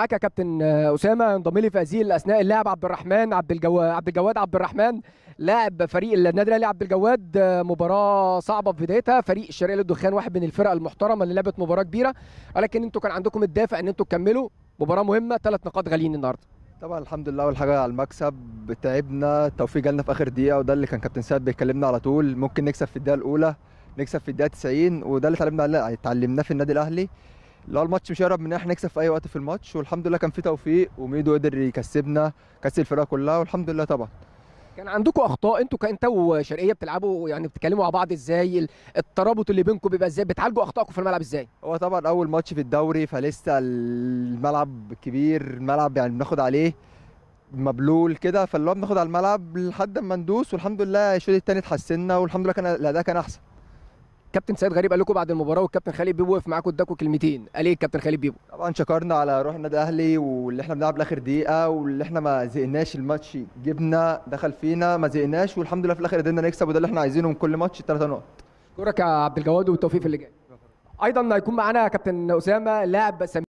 معاك يا كابتن اسامه انضم لي في هذه الاثناء اللاعب عبد الرحمن عبد الجواد عبد الجواد عبد الرحمن لاعب فريق النادي الاهلي عبد الجواد مباراه صعبه في بدايتها فريق الشرقيه للدخان واحد من الفرق المحترمه اللي لعبت مباراه كبيره ولكن انتوا كان عندكم الدافع ان انتوا تكملوا مباراه مهمه ثلاث نقاط غاليين النهارده طبعا الحمد لله اول حاجه على المكسب تعبنا توفيق جالنا في اخر دقيقه وده اللي كان كابتن سعد بيكلمنا على طول ممكن نكسب في الدقيقه الاولى نكسب في الدقيقه 90 وده اللي اتعلمنا اتعلمناه يعني في النادي الاهلي لو الماتش مش هيقرب من احنا نكسب في اي وقت في الماتش والحمد لله كان في توفيق وميدو قدر يكسبنا كسب الفرقه كلها والحمد لله طبعا كان عندكم اخطاء انتوا انت وشرقيه بتلعبوا يعني بتتكلموا مع بعض ازاي الترابط اللي بينكم بيبقى ازاي بتعالجوا اخطائكم في الملعب ازاي هو طبعا اول ماتش في الدوري فلسه الملعب كبير الملعب يعني بناخد عليه مبلول كده فاللي هو بناخد على الملعب لحد ما ندوس والحمد لله الشوط الثاني اتحسننا والحمد لله كان الاداء كان احسن كابتن سيد غريب قال لكم بعد المباراه والكابتن خالد بيبو وقف معاكم اداكم كلمتين قال ايه الكابتن خالد بيبو طبعا شكرنا على روح النادي الاهلي واللي احنا بنلعب لاخر دقيقه واللي احنا ما زهقناش الماتش جبنا دخل فينا ما زهقناش والحمد لله في الاخر قدرنا نكسب وده اللي احنا عايزينه من كل ماتش ثلاثة نقط شكرا يا عبد الجواد والتوفيق في اللي جاي ايضا هيكون معانا كابتن اسامه لاعب